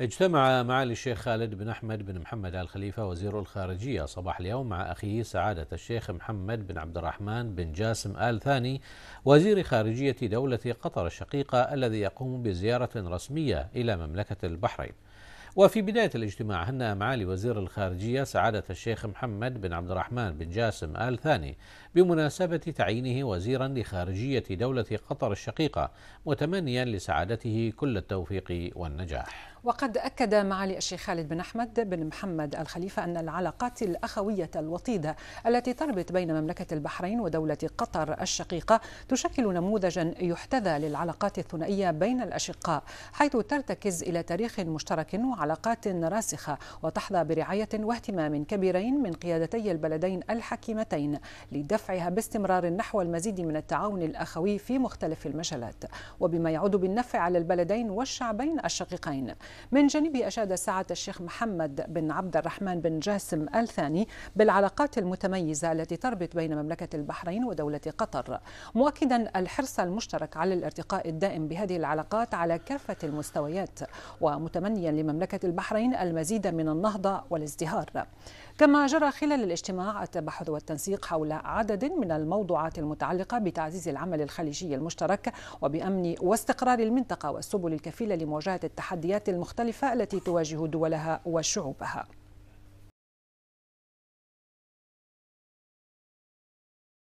اجتمع معالي الشيخ خالد بن أحمد بن محمد آل خليفة وزير الخارجية صباح اليوم مع أخيه سعادة الشيخ محمد بن عبد الرحمن بن جاسم آل ثاني وزير خارجية دولة قطر الشقيقة الذي يقوم بزيارة رسمية إلى مملكة البحرين وفي بداية الاجتماع هنأ معالي وزير الخارجية سعادة الشيخ محمد بن عبد الرحمن بن جاسم آل ثاني بمناسبة تعيينه وزيرا لخارجية دولة قطر الشقيقة متمنيا لسعادته كل التوفيق والنجاح وقد أكد معالي الشيخ خالد بن أحمد بن محمد الخليفة أن العلاقات الأخوية الوطيدة التي تربط بين مملكة البحرين ودولة قطر الشقيقة تشكل نموذجا يحتذى للعلاقات الثنائية بين الأشقاء حيث ترتكز إلى تاريخ مشترك وعلاقات راسخة وتحظى برعاية واهتمام كبيرين من قيادتي البلدين الحكيمتين لدفعها باستمرار نحو المزيد من التعاون الأخوي في مختلف المجالات وبما يعود بالنفع على البلدين والشعبين الشقيقين من جانبه أشاد سعادة الشيخ محمد بن عبد الرحمن بن جاسم الثاني بالعلاقات المتميزة التي تربط بين مملكة البحرين ودولة قطر مؤكدا الحرص المشترك على الارتقاء الدائم بهذه العلاقات على كافة المستويات ومتمنيا لمملكة البحرين المزيد من النهضة والازدهار كما جرى خلال الاجتماع التبحث والتنسيق حول عدد من الموضوعات المتعلقة بتعزيز العمل الخليجي المشترك وبأمن واستقرار المنطقة والسبل الكفيلة لمواجهة التحديات الم المختلفة التي تواجه دولها وشعوبها